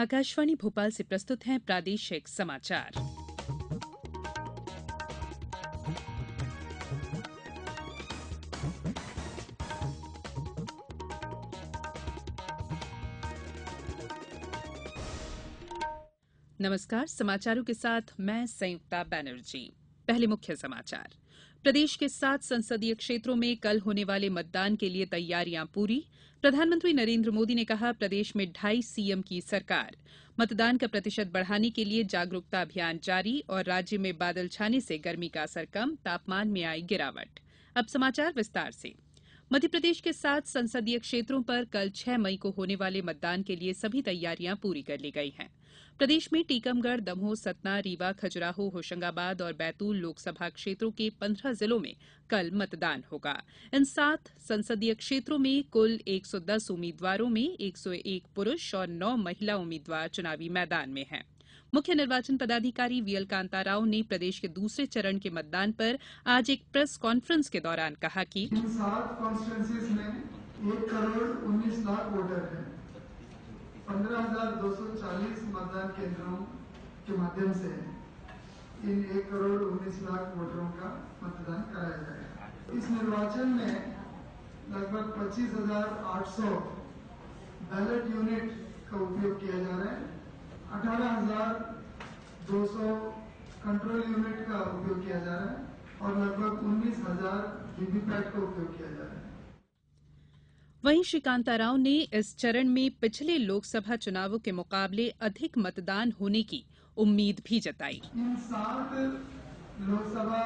आकाशवाणी भोपाल से प्रस्तुत हैं प्रादेशिक समाचार नमस्कार समाचारों के साथ मैं संयुक्ता बैनर्जी पहले मुख्य समाचार प्रदेश के सात संसदीय क्षेत्रों में कल होने वाले मतदान के लिए तैयारियां पूरी प्रधानमंत्री नरेन्द्र मोदी ने कहा प्रदेश में ढाई सीएम की सरकार मतदान का प्रतिशत बढ़ाने के लिए जागरूकता अभियान जारी और राज्य में बादल छाने से गर्मी का असर कम तापमान में आई गिरावट अब समाचार विस्तार से मध्यप्रदेश के सात संसदीय क्षेत्रों पर कल छह मई को होने वाले मतदान के लिए सभी तैयारियां पूरी कर ली गई हैं प्रदेश में टीकमगढ़ दमोह सतना रीवा खजुराहो होशंगाबाद और बैतूल लोकसभा क्षेत्रों के पन्द्रह जिलों में कल मतदान होगा इन सात संसदीय क्षेत्रों में कुल 110 उम्मीदवारों में 101 पुरुष और 9 महिला उम्मीदवार चुनावी मैदान में हैं मुख्य निर्वाचन पदाधिकारी वीएल कांताराव राव ने प्रदेश के दूसरे चरण के मतदान पर आज एक प्रेस कॉन्फ्रेंस के दौरान कहा कि सात कॉन्स्टिट्यूंसीज में एक करोड़ उन्नीस लाख वोटर हैं पंद्रह हजार दो सौ चालीस मतदान केंद्रों के माध्यम से इन एक करोड़ उन्नीस लाख वोटरों का मतदान कराया जाएगा इस निर्वाचन में लगभग पच्चीस हजार आठ सौ बैलेट यूनिट का उपयोग किया जा रहा है अठारह हजार दो सौ कंट्रोल यूनिट का उपयोग किया जा रहा है और लगभग उन्नीस हजार वीवीपैट का उपयोग किया जा रहा है वहीं श्री कांताराव ने इस चरण में पिछले लोकसभा चुनावों के मुकाबले अधिक मतदान होने की उम्मीद भी जताई इन सात लोकसभा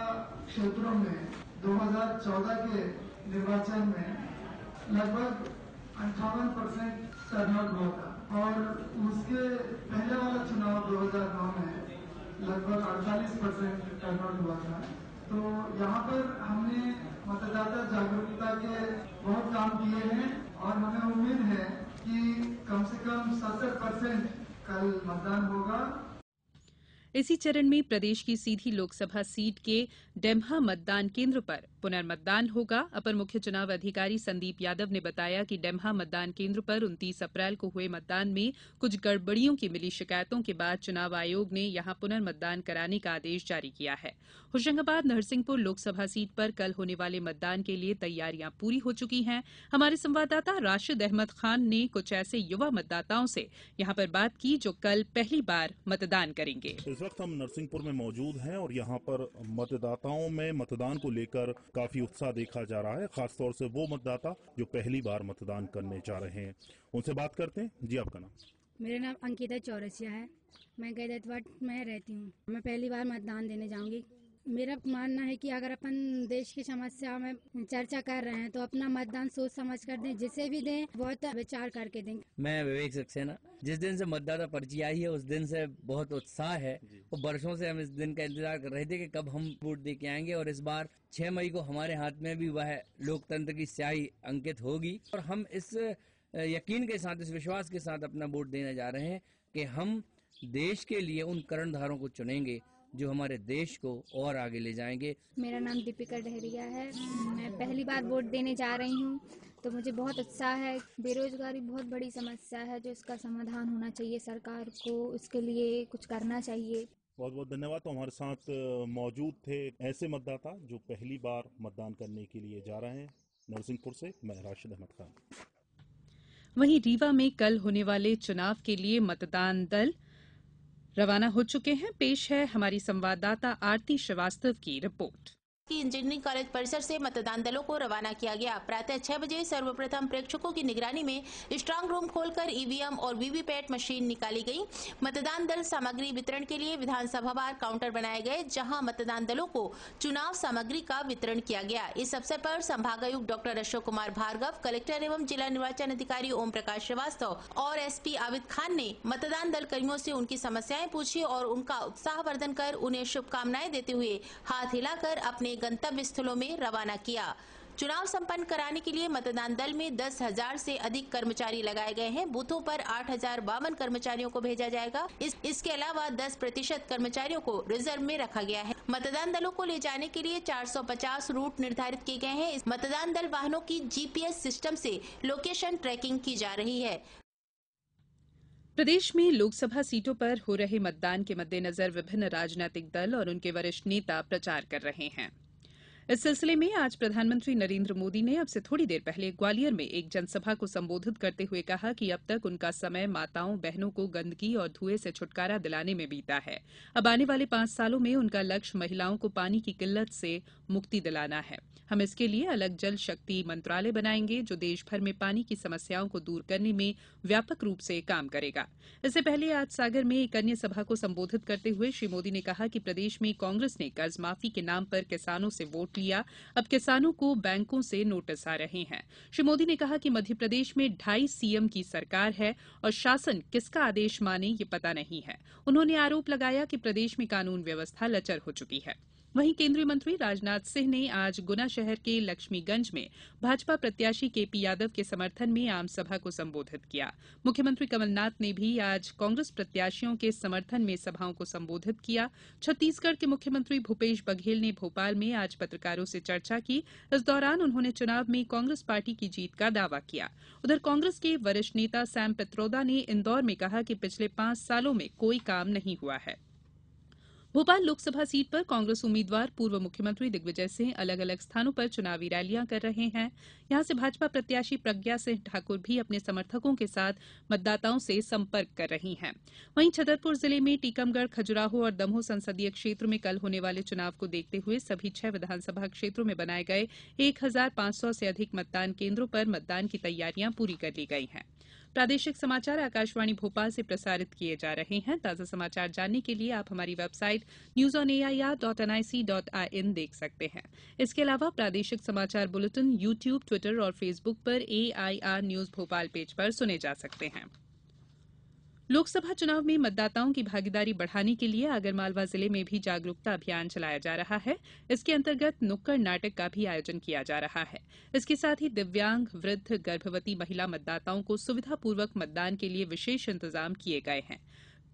क्षेत्रों में 2014 के निर्वाचन में लगभग अंठावन परसेंट टर्नआउट हुआ था और उसके पहले वाला चुनाव 2009 में लगभग 48 परसेंट टर्नआउट हुआ था तो यहाँ पर हमने मतदाता जागरूकता के बहुत काम किए हैं और हमें उम्मीद है कि कम से कम सत्तर परसेंट कल मतदान होगा इसी चरण में प्रदेश की सीधी लोकसभा सीट के डेम्हा मतदान केंद्र पर पुनर्मतदान होगा अपर मुख्य चुनाव अधिकारी संदीप यादव ने बताया कि डेम्हा मतदान केन्द्र पर उन्तीस अप्रैल को हुए मतदान में कुछ गड़बड़ियों की मिली शिकायतों के बाद चुनाव आयोग ने यहां पुनर्मतदान कराने का आदेश जारी किया है होशंगाबाद नरसिंहपुर लोकसभा सीट पर कल होने वाले मतदान के लिए तैयारियां पूरी हो चुकी हैं हमारे संवाददाता राशिद अहमद खान ने कुछ ऐसे युवा मतदाताओं से यहां पर बात की जो कल पहली बार मतदान करेंगे इस वक्त हम नरसिंहपुर में मौजूद हैं और यहां पर मतदाताओं में मतदान को लेकर काफी उत्साह देखा जा रहा है खासतौर से वो मतदाता जो पहली बार मतदान करने जा रहे हैं उनसे बात करते हैं जी आपका नाम मेरा नाम अंकिता चौरसिया है मैं गैदतवाट में रहती हूँ मैं पहली बार मतदान देने जाऊंगी मेरा मानना है कि अगर अपन देश की समस्या में चर्चा कर रहे हैं तो अपना मतदान सोच समझ कर दें जिसे भी दें बहुत विचार करके देंगे मैं विवेक सक्सेना जिस दिन से मतदाता पर्ची आई है उस दिन से बहुत उत्साह है और बरसों से हम इस दिन का इंतजार कर रहे थे कि कब हम वोट दे के आएंगे और इस बार 6 मई को हमारे हाथ में भी वह लोकतंत्र की स्याही अंकित होगी और हम इस यकीन के साथ इस विश्वास के साथ अपना वोट देने जा रहे हैं कि हम देश के लिए उन करणधारों को चुनेंगे जो हमारे देश को और आगे ले जाएंगे मेरा नाम दीपिका डहरिया है मैं पहली बार वोट देने जा रही हूँ तो मुझे बहुत उत्साह है बेरोजगारी बहुत बड़ी समस्या है जो इसका समाधान होना चाहिए सरकार को उसके लिए कुछ करना चाहिए बहुत बहुत धन्यवाद तो हमारे साथ मौजूद थे ऐसे मतदाता जो पहली बार मतदान करने के लिए जा रहे हैं नरसिंहपुर से मैं राशिद अहमद खान वहीं रीवा में कल होने वाले चुनाव के लिए मतदान दल रवाना हो चुके हैं पेश है हमारी संवाददाता आरती श्रीवास्तव की रिपोर्ट की इंजीनियरिंग कॉलेज परिसर से मतदान दलों को रवाना किया गया प्रातः छह बजे सर्वप्रथम प्रेक्षकों की निगरानी में स्ट्रांग रूम खोलकर ईवीएम e और वीवीपैट मशीन निकाली गई मतदान दल सामग्री वितरण के लिए विधानसभा बार काउंटर बनाए गए जहां मतदान दलों को चुनाव सामग्री का वितरण किया गया इस अवसर पर संभागायुक्त डॉक्टर अशोक कुमार भार्गव कलेक्टर एवं जिला निर्वाचन अधिकारी ओम प्रकाश श्रीवास्तव और एसपी आबिद खान ने मतदान दल कर्मियों से उनकी समस्याएं पूछी और उनका उत्साहवर्धन कर उन्हें शुभकामनाएं देते हुए हाथ हिलाकर अपने गंतव्य स्थलों में रवाना किया चुनाव संपन्न कराने के लिए मतदान दल में दस हजार ऐसी अधिक कर्मचारी लगाए गए हैं बूथों पर आठ हजार बावन कर्मचारियों को भेजा जाएगा इस, इसके अलावा दस प्रतिशत कर्मचारियों को रिजर्व में रखा गया है मतदान दलों को ले जाने के लिए 450 रूट निर्धारित किए गए हैं इस मतदान दल वाहनों की जीपीएस सिस्टम से लोकेशन ट्रैकिंग की जा रही है प्रदेश में लोकसभा सीटों पर हो रहे मतदान के मद्देनजर विभिन्न राजनीतिक दल और उनके वरिष्ठ नेता प्रचार कर रहे हैं इस सिलसिले में आज प्रधानमंत्री नरेन्द्र मोदी ने अब से थोड़ी देर पहले ग्वालियर में एक जनसभा को संबोधित करते हुए कहा कि अब तक उनका समय माताओं बहनों को गंदगी और धुएं से छुटकारा दिलाने में बीता है अब आने वाले पांच सालों में उनका लक्ष्य महिलाओं को पानी की किल्लत से मुक्ति दिलाना है हम इसके लिए अलग जल शक्ति मंत्रालय बनाएंगे जो देश भर में पानी की समस्याओं को दूर करने में व्यापक रूप से काम करेगा इससे पहले आज सागर में एक अन्य सभा को संबोधित करते हुए श्री मोदी ने कहा कि प्रदेश में कांग्रेस ने कर्ज माफी के नाम पर किसानों से वोट लिया अब किसानों को बैंकों से नोटिस आ रहे हैं श्री मोदी ने कहा कि मध्यप्रदेश में ढाई सीएम की सरकार है और शासन किसका आदेश माने ये पता नहीं है उन्होंने आरोप लगाया कि प्रदेश में कानून व्यवस्था लचर हो चुकी है वहीं केन्द्रीय मंत्री राजनाथ सिंह ने आज गुना शहर के लक्ष्मीगंज में भाजपा प्रत्याशी केपी यादव के समर्थन में आमसभा को संबोधित किया मुख्यमंत्री कमलनाथ ने भी आज कांग्रेस प्रत्याशियों के समर्थन में सभाओं को संबोधित किया छत्तीसगढ़ के मुख्यमंत्री भूपेश बघेल ने भोपाल में आज पत्रकारों से चर्चा की इस दौरान उन्होंने चुनाव में कांग्रेस पार्टी की जीत का दावा किया उधर कांग्रेस के वरिष्ठ नेता सैम पित्रोदा ने इंदौर में कहा कि पिछले पांच सालों में कोई काम नहीं हुआ है भोपाल लोकसभा सीट पर कांग्रेस उम्मीदवार पूर्व मुख्यमंत्री दिग्विजय सिंह अलग अलग स्थानों पर चुनावी रैलियां कर रहे हैं यहां से भाजपा प्रत्याशी प्रज्ञा सिंह ठाकुर भी अपने समर्थकों के साथ मतदाताओं से संपर्क कर रही हैं वहीं छतरपुर जिले में टीकमगढ़ खजुराहो और दमोह संसदीय क्षेत्र में कल होने वाले चुनाव को देखते हुए सभी छह विधानसभा क्षेत्रों में बनाए गए एक हजार पांच सौ से अधिक मतदान केन्द्रों पर मतदान की तैयारियां पूरी कर ली गई हैं प्रादेशिक समाचार आकाशवाणी भोपाल से प्रसारित किए जा रहे हैं ताजा समाचार जानने के लिए आप हमारी website news on air dot NIC dot I N देख सकते हैं इसके अलावा प्रादेशिक समाचार बुलेटिन ट्यूब ट्विटर और फेसबुक पर एआईआर न्यूज भोपाल पेज पर सुने जा सकते हैं लोकसभा चुनाव में मतदाताओं की भागीदारी बढ़ाने के लिए आगरमालवा जिले में भी जागरूकता अभियान चलाया जा रहा है इसके अंतर्गत नुक्कड़ नाटक का भी आयोजन किया जा रहा है इसके साथ ही दिव्यांग वृद्ध गर्भवती महिला मतदाताओं को सुविधापूर्वक मतदान के लिए विशेष इंतजाम किए गए हैं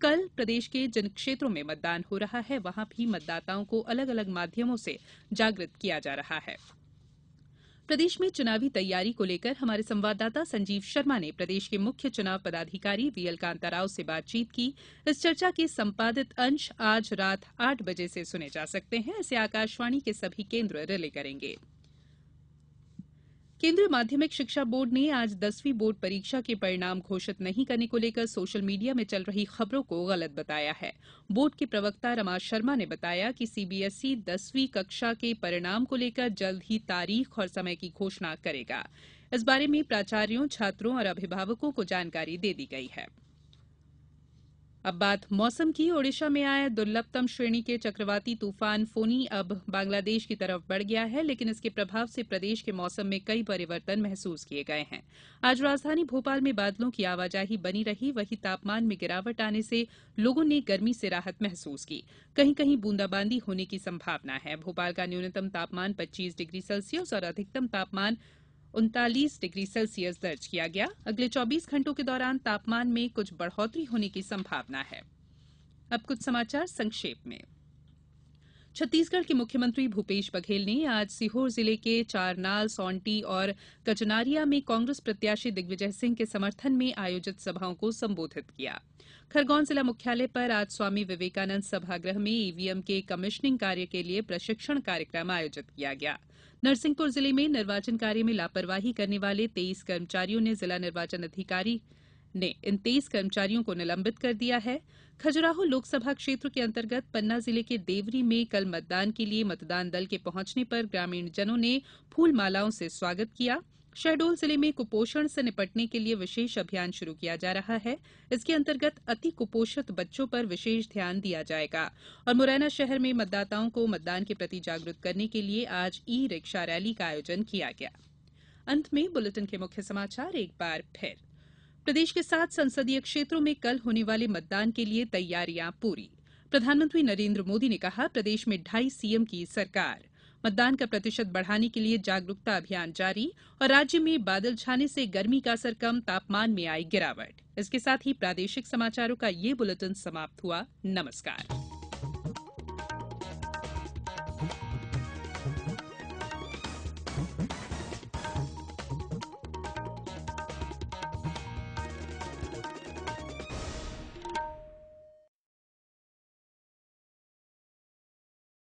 कल प्रदेश के जिन क्षेत्रों में मतदान हो रहा है वहां भी मतदाताओं को अलग अलग माध्यमों से जागृत किया जा रहा है प्रदेश में चुनावी तैयारी को लेकर हमारे संवाददाता संजीव शर्मा ने प्रदेश के मुख्य चुनाव पदाधिकारी वीएल कांताराव से बातचीत की इस चर्चा के संपादित अंश आज रात आठ बजे से सुने जा सकते हैं इसे आकाशवाणी के सभी केन्द्र रिले करेंगे केन्द्रीय माध्यमिक शिक्षा बोर्ड ने आज दसवीं बोर्ड परीक्षा के परिणाम घोषित नहीं करने को लेकर सोशल मीडिया में चल रही खबरों को गलत बताया है बोर्ड के प्रवक्ता रमा शर्मा ने बताया कि सीबीएसई दसवीं कक्षा के परिणाम को लेकर जल्द ही तारीख और समय की घोषणा करेगा इस बारे में प्राचार्यों छात्रों और अभिभावकों को जानकारी दे दी गई है अब बात मौसम की ओडिशा में आया दुर्लभतम श्रेणी के चक्रवाती तूफान फोनी अब बांग्लादेश की तरफ बढ़ गया है लेकिन इसके प्रभाव से प्रदेश के मौसम में कई परिवर्तन महसूस किए गए हैं आज राजधानी भोपाल में बादलों की आवाजाही बनी रही वहीं तापमान में गिरावट आने से लोगों ने गर्मी से राहत महसूस की कहीं कहीं बूंदाबांदी होने की संभावना है भोपाल का न्यूनतम तापमान पच्चीस डिग्री सेल्सियस और अधिकतम तापमान उनतालीस डिग्री सेल्सियस दर्ज किया गया अगले चौबीस घंटों के दौरान तापमान में कुछ बढ़ोतरी होने की संभावना है अब कुछ समाचार में छत्तीसगढ़ के मुख्यमंत्री भूपेश बघेल ने आज सीहोर जिले के चारनाल सौंटी और कचनारिया में कांग्रेस प्रत्याशी दिग्विजय सिंह के समर्थन में आयोजित सभाओं को संबोधित किया खरगोन जिला मुख्यालय पर आज स्वामी विवेकानंद सभागृह में ईवीएम के कमिश्निंग कार्य के लिए प्रशिक्षण कार्यक्रम आयोजित किया गया नरसिंहपुर जिले में निर्वाचन कार्य में लापरवाही करने वाले तेईस कर्मचारियों ने जिला निर्वाचन अधिकारी ने इन तेईस कर्मचारियों को निलंबित कर दिया है खजुराहो लोकसभा क्षेत्र के अंतर्गत पन्ना जिले के देवरी में कल मतदान के लिए मतदान दल के पहुंचने पर ग्रामीणजनों ने फूल मालाओं से स्वागत किया शहडोल जिले में कुपोषण से निपटने के लिए विशेष अभियान शुरू किया जा रहा है इसके अंतर्गत अति कुपोषित बच्चों पर विशेष ध्यान दिया जाएगा और मुरैना शहर में मतदाताओं को मतदान के प्रति जागरूक करने के लिए आज ई रिक्शा रैली का आयोजन किया गया अंत में बुलेटिन के मुख्य समाचार एक बार फिर प्रदेश के सात संसदीय क्षेत्रों में कल होने वाले मतदान के लिए तैयारियां पूरी प्रधानमंत्री नरेन्द्र मोदी ने कहा प्रदेश में ढाई सीएम की सरकार मतदान का प्रतिशत बढ़ाने के लिए जागरूकता अभियान जारी और राज्य में बादल छाने से गर्मी का असर कम तापमान में आई गिरावट इसके साथ ही प्रादेशिक समाचारों का ये बुलेटिन समाप्त हुआ नमस्कार